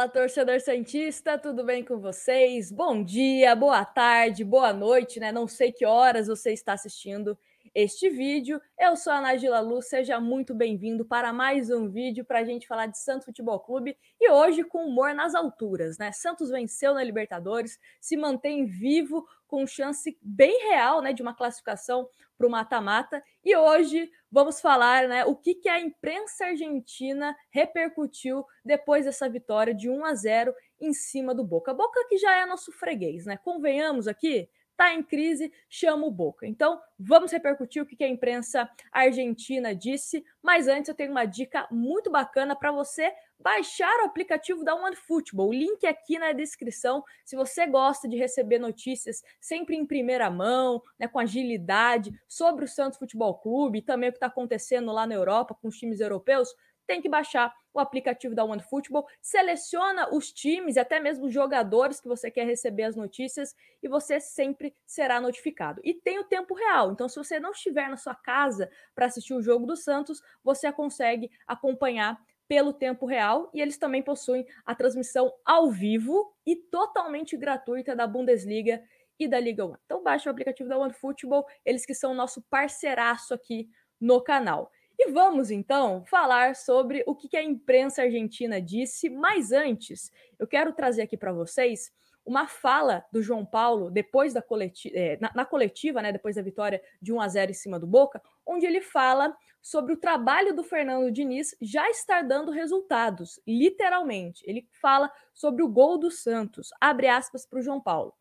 Fala, torcedor Santista, tudo bem com vocês? Bom dia, boa tarde, boa noite, né? Não sei que horas você está assistindo este vídeo. Eu sou a Nagila Luz, seja muito bem-vindo para mais um vídeo para a gente falar de Santos Futebol Clube e hoje com humor nas alturas, né? Santos venceu na Libertadores, se mantém vivo com chance bem real né, de uma classificação para o mata-mata. E hoje vamos falar né, o que, que a imprensa argentina repercutiu depois dessa vitória de 1 a 0 em cima do Boca. Boca que já é nosso freguês, né? Convenhamos aqui, está em crise, chama o Boca. Então, vamos repercutir o que a imprensa argentina disse, mas antes eu tenho uma dica muito bacana para você baixar o aplicativo da OneFootball. O link é aqui na descrição. Se você gosta de receber notícias sempre em primeira mão, né, com agilidade, sobre o Santos Futebol Clube e também o que está acontecendo lá na Europa com os times europeus, tem que baixar o aplicativo da One Football, seleciona os times e até mesmo os jogadores que você quer receber as notícias e você sempre será notificado. E tem o tempo real, então se você não estiver na sua casa para assistir o jogo do Santos, você consegue acompanhar pelo tempo real e eles também possuem a transmissão ao vivo e totalmente gratuita da Bundesliga e da Liga 1. Então baixa o aplicativo da One Football, eles que são nosso parceiraço aqui no canal. E vamos então falar sobre o que a imprensa argentina disse, mas antes, eu quero trazer aqui para vocês uma fala do João Paulo depois da coletiva, é, na, na, coletiva, né, depois da vitória de 1 a 0 em cima do Boca, onde ele fala sobre o trabalho do Fernando Diniz já estar dando resultados, literalmente. Ele fala sobre o gol do Santos, abre aspas para o João Paulo.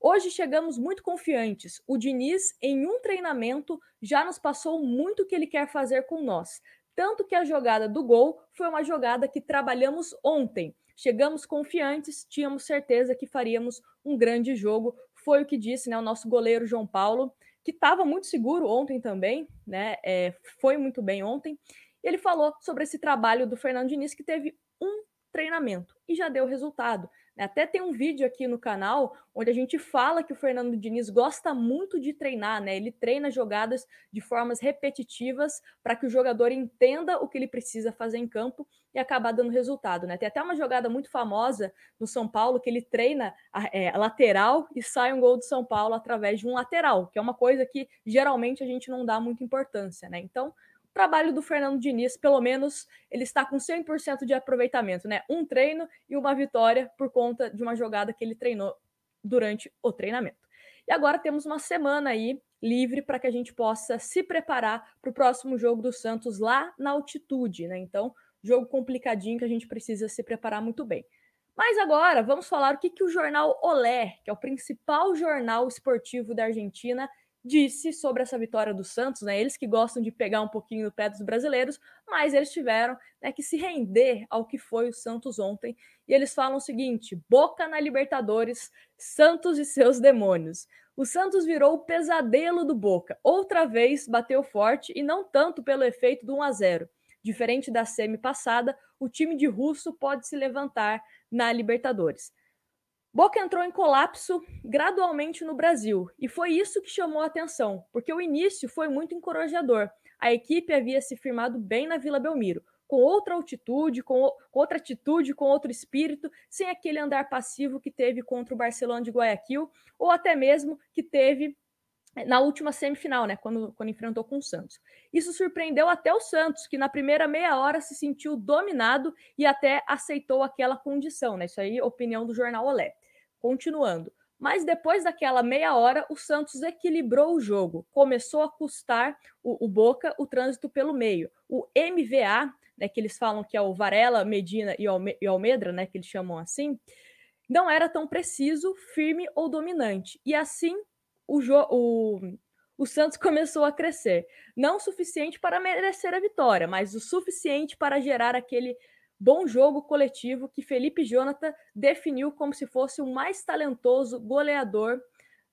Hoje chegamos muito confiantes. O Diniz, em um treinamento, já nos passou muito o que ele quer fazer com nós. Tanto que a jogada do gol foi uma jogada que trabalhamos ontem. Chegamos confiantes, tínhamos certeza que faríamos um grande jogo. Foi o que disse né, o nosso goleiro João Paulo, que estava muito seguro ontem também, né? É, foi muito bem ontem. Ele falou sobre esse trabalho do Fernando Diniz, que teve um treinamento e já deu resultado. Até tem um vídeo aqui no canal onde a gente fala que o Fernando Diniz gosta muito de treinar, né? Ele treina jogadas de formas repetitivas para que o jogador entenda o que ele precisa fazer em campo e acabar dando resultado, né? Tem até uma jogada muito famosa no São Paulo que ele treina a, é, a lateral e sai um gol do São Paulo através de um lateral, que é uma coisa que geralmente a gente não dá muita importância, né? Então, trabalho do Fernando Diniz, pelo menos ele está com 100% de aproveitamento, né? Um treino e uma vitória por conta de uma jogada que ele treinou durante o treinamento. E agora temos uma semana aí livre para que a gente possa se preparar para o próximo jogo do Santos lá na altitude, né? Então, jogo complicadinho que a gente precisa se preparar muito bem. Mas agora vamos falar o que, que o jornal Olé, que é o principal jornal esportivo da Argentina, disse sobre essa vitória do Santos, né? Eles que gostam de pegar um pouquinho no pé dos brasileiros, mas eles tiveram né, que se render ao que foi o Santos ontem. E eles falam o seguinte: boca na Libertadores, Santos e seus demônios. O Santos virou o pesadelo do Boca. Outra vez bateu forte e não tanto pelo efeito do 1 a 0. Diferente da semi passada, o time de russo pode se levantar na Libertadores. Boca entrou em colapso gradualmente no Brasil, e foi isso que chamou a atenção, porque o início foi muito encorajador. A equipe havia se firmado bem na Vila Belmiro, com outra altitude, com, outra atitude, com outro espírito, sem aquele andar passivo que teve contra o Barcelona de Guayaquil, ou até mesmo que teve na última semifinal, né, quando, quando enfrentou com o Santos. Isso surpreendeu até o Santos, que na primeira meia hora se sentiu dominado e até aceitou aquela condição, né? Isso aí, opinião do jornal Olé. Continuando. Mas depois daquela meia hora, o Santos equilibrou o jogo. Começou a custar o, o Boca o trânsito pelo meio. O MVA, né, que eles falam que é o Varela, Medina e, Alme e Almedra, né, que eles chamam assim, não era tão preciso, firme ou dominante. E assim o, o, o Santos começou a crescer. Não o suficiente para merecer a vitória, mas o suficiente para gerar aquele bom jogo coletivo que Felipe Jonathan definiu como se fosse o mais talentoso goleador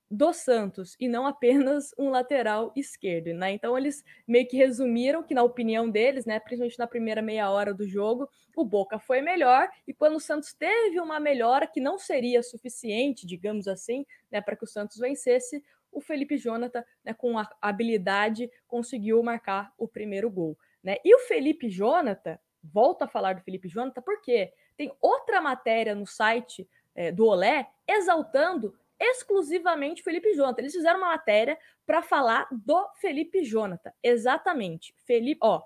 do Santos e não apenas um lateral esquerdo, né? Então eles meio que resumiram que na opinião deles, né, principalmente na primeira meia hora do jogo, o Boca foi melhor e quando o Santos teve uma melhora que não seria suficiente, digamos assim, né, para que o Santos vencesse, o Felipe Jonathan, né, com habilidade, conseguiu marcar o primeiro gol, né? E o Felipe Jonathan, volto a falar do Felipe Jonathan, porque tem outra matéria no site é, do Olé exaltando exclusivamente Felipe Jonathan. Eles fizeram uma matéria para falar do Felipe Jonathan. Exatamente. Felipe, ó,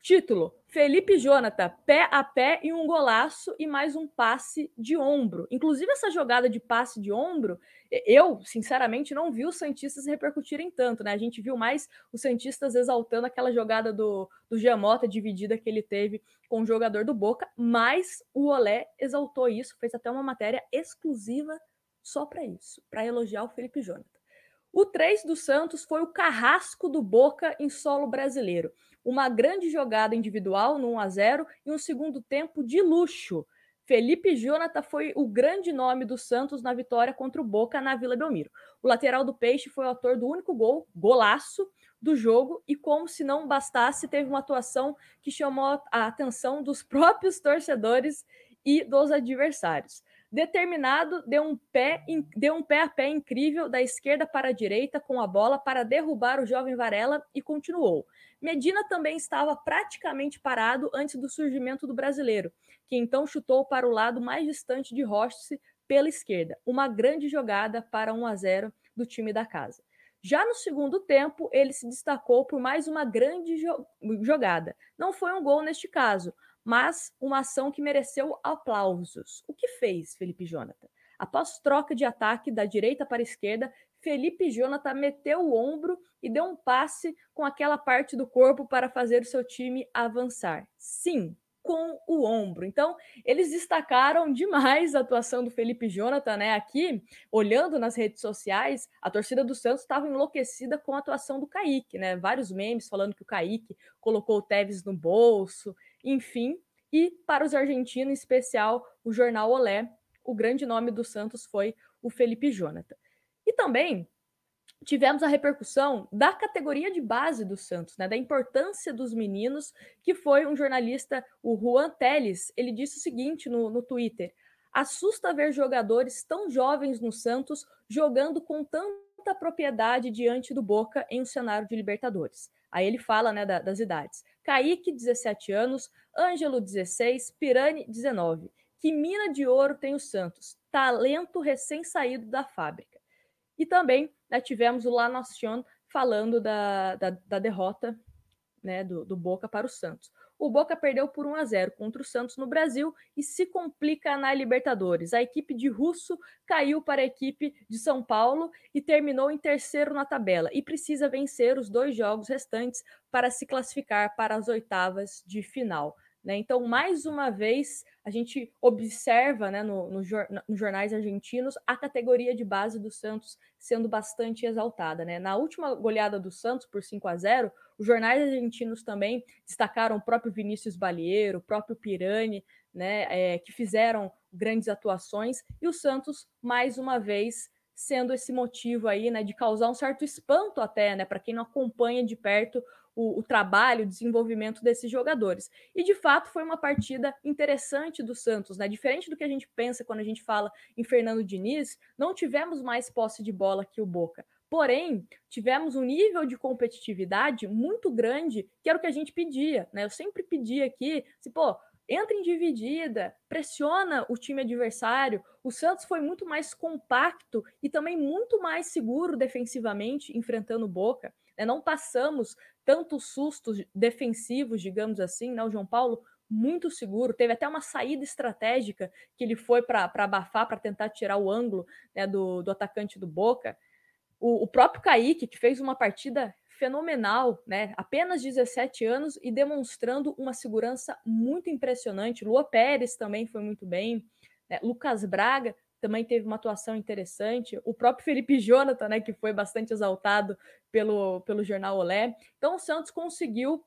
Título: Felipe Jonathan, pé a pé e um golaço e mais um passe de ombro. Inclusive, essa jogada de passe de ombro, eu, sinceramente, não vi os Santistas repercutirem tanto, né? A gente viu mais os Santistas exaltando aquela jogada do, do Giamota dividida que ele teve com o jogador do Boca, mas o Olé exaltou isso, fez até uma matéria exclusiva só para isso, para elogiar o Felipe Jonathan. O 3 do Santos foi o carrasco do Boca em solo brasileiro. Uma grande jogada individual no 1 a 0 e um segundo tempo de luxo. Felipe Jonathan foi o grande nome do Santos na vitória contra o Boca na Vila Belmiro. O lateral do Peixe foi o autor do único gol, golaço, do jogo e, como se não bastasse, teve uma atuação que chamou a atenção dos próprios torcedores e dos adversários. Determinado, deu um, pé, deu um pé a pé incrível da esquerda para a direita com a bola para derrubar o jovem Varela e continuou. Medina também estava praticamente parado antes do surgimento do brasileiro, que então chutou para o lado mais distante de Rossi pela esquerda. Uma grande jogada para 1 a 0 do time da casa. Já no segundo tempo, ele se destacou por mais uma grande jo jogada. Não foi um gol neste caso, mas uma ação que mereceu aplausos. O que fez Felipe Jonathan? Após troca de ataque da direita para a esquerda, Felipe Jonathan meteu o ombro e deu um passe com aquela parte do corpo para fazer o seu time avançar. Sim, com o ombro. Então, eles destacaram demais a atuação do Felipe Jonathan, né? Aqui, olhando nas redes sociais, a torcida do Santos estava enlouquecida com a atuação do Kaique, né? Vários memes falando que o Kaique colocou o Tevez no bolso, enfim. E para os argentinos, em especial o jornal Olé, o grande nome do Santos foi o Felipe Jonathan. E também tivemos a repercussão da categoria de base do Santos, né, da importância dos meninos, que foi um jornalista, o Juan Teles, ele disse o seguinte no, no Twitter, assusta ver jogadores tão jovens no Santos jogando com tanta propriedade diante do Boca em um cenário de Libertadores. Aí ele fala né, da, das idades. Kaique, 17 anos, Ângelo, 16, Pirani, 19. Que mina de ouro tem o Santos? Talento recém-saído da fábrica. E também né, tivemos o La Nacion falando da, da, da derrota né, do, do, Boca para o Santos. O Boca perdeu por 1 a 0 contra o Santos no Brasil e se complica na Libertadores. A equipe de Russo caiu para a equipe de São Paulo e terminou em terceiro na tabela e precisa vencer os dois jogos restantes para se classificar para as oitavas de final. Né? Então, mais uma vez, a gente observa né, no, no nos jornais argentinos a categoria de base do Santos sendo bastante exaltada. Né? Na última goleada do Santos por 5 a 0 os jornais argentinos também destacaram o próprio Vinícius Balieiro, o próprio Pirani, né, é, que fizeram grandes atuações, e o Santos, mais uma vez, sendo esse motivo aí, né, de causar um certo espanto até, né, para quem não acompanha de perto o, o, trabalho, o desenvolvimento desses jogadores. E de fato foi uma partida interessante do Santos, né? Diferente do que a gente pensa quando a gente fala em Fernando Diniz, não tivemos mais posse de bola que o Boca. Porém, tivemos um nível de competitividade muito grande, que era o que a gente pedia, né? Eu sempre pedi aqui, se pô, entra em dividida, pressiona o time adversário. O Santos foi muito mais compacto e também muito mais seguro defensivamente enfrentando o Boca. Né? Não passamos tantos sustos defensivos, digamos assim, né? O João Paulo muito seguro, teve até uma saída estratégica que ele foi para abafar, para tentar tirar o ângulo né, do, do atacante do Boca. O, o, próprio Kaique, que fez uma partida fenomenal, né? Apenas 17 anos e demonstrando uma segurança muito impressionante. Lua Pérez também foi muito bem, né? Lucas Braga também teve uma atuação interessante. O próprio Felipe Jonathan, né, que foi bastante exaltado pelo, pelo jornal Olé. Então o Santos conseguiu,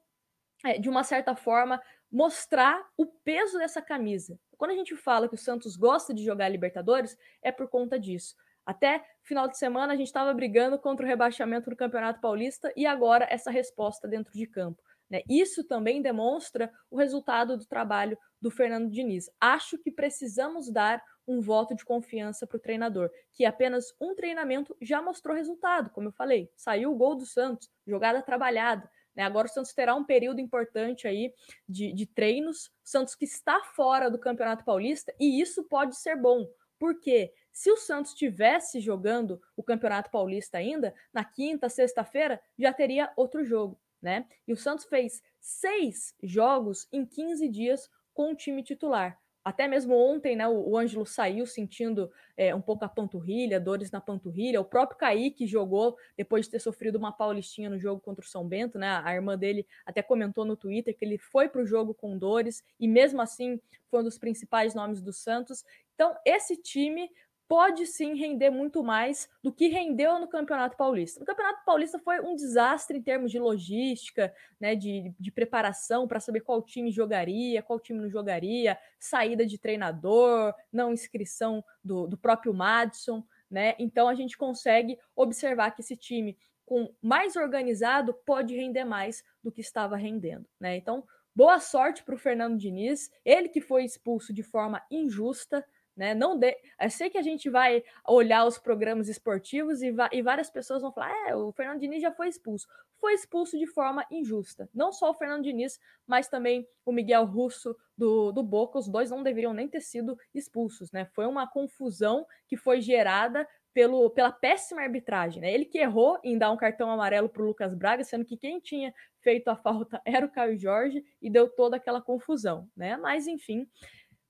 é, de uma certa forma, mostrar o peso dessa camisa. Quando a gente fala que o Santos gosta de jogar Libertadores, é por conta disso. Até final de semana a gente estava brigando contra o rebaixamento do Campeonato Paulista e agora essa resposta dentro de campo. Né? Isso também demonstra o resultado do trabalho do Fernando Diniz. Acho que precisamos dar um voto de confiança para o treinador, que apenas um treinamento já mostrou resultado, como eu falei. Saiu o gol do Santos, jogada trabalhada. Né? Agora o Santos terá um período importante aí de, de treinos. Santos que está fora do Campeonato Paulista, e isso pode ser bom porque se o Santos tivesse jogando o Campeonato Paulista ainda, na quinta, sexta-feira, já teria outro jogo, né? E o Santos fez seis jogos em 15 dias com o time titular. Até mesmo ontem, né, o, o Ângelo saiu sentindo é, um pouco a panturrilha, dores na panturrilha. O próprio Kaique jogou depois de ter sofrido uma paulistinha no jogo contra o São Bento, né? A irmã dele até comentou no Twitter que ele foi para o jogo com dores e mesmo assim foi um dos principais nomes do Santos. Então, esse time pode sim render muito mais do que rendeu no Campeonato Paulista. No Campeonato Paulista foi um desastre em termos de logística, né, de, de preparação para saber qual time jogaria, qual time não jogaria, saída de treinador, não inscrição do, do próprio Madison. Né? Então a gente consegue observar que esse time com mais organizado pode render mais do que estava rendendo. Né? Então, boa sorte para o Fernando Diniz, ele que foi expulso de forma injusta né? Não de... Eu é, sei que a gente vai olhar os programas esportivos e, va... e várias pessoas vão falar: é, o Fernando Diniz já foi expulso. Foi expulso de forma injusta. Não só o Fernando Diniz, mas também o Miguel Russo do, do Boca. Os dois não deveriam nem ter sido expulsos. Né? Foi uma confusão que foi gerada pelo, pela péssima arbitragem. Né? Ele que errou em dar um cartão amarelo para o Lucas Braga, sendo que quem tinha feito a falta era o Caio Jorge e deu toda aquela confusão. Né? Mas, enfim,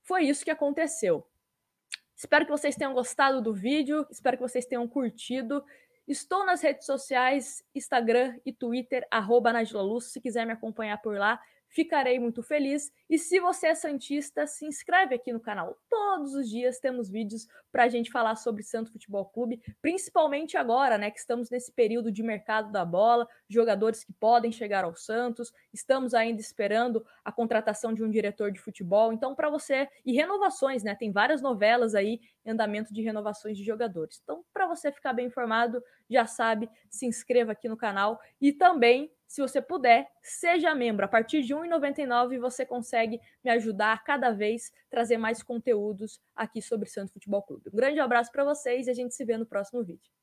foi isso que aconteceu. Espero que vocês tenham gostado do vídeo, espero que vocês tenham curtido. Estou nas redes sociais, Instagram e Twitter, arroba Luz, se quiser me acompanhar por lá ficarei muito feliz. E se você é Santista, se inscreve aqui no canal. Todos os dias temos vídeos para a gente falar sobre Santo Futebol Clube, principalmente agora, né? Que estamos nesse período de mercado da bola, jogadores que podem chegar ao Santos, estamos ainda esperando a contratação de um diretor de futebol. Então, para você, e renovações, né? Tem várias novelas aí em andamento de renovações de jogadores. Então, para você ficar bem informado, já sabe, se inscreva aqui no canal e também se você puder, seja membro. A partir de R$ 1,99 você consegue me ajudar a cada vez trazer mais conteúdos aqui sobre Santo Santos Futebol Clube. Um grande abraço para vocês e a gente se vê no próximo vídeo.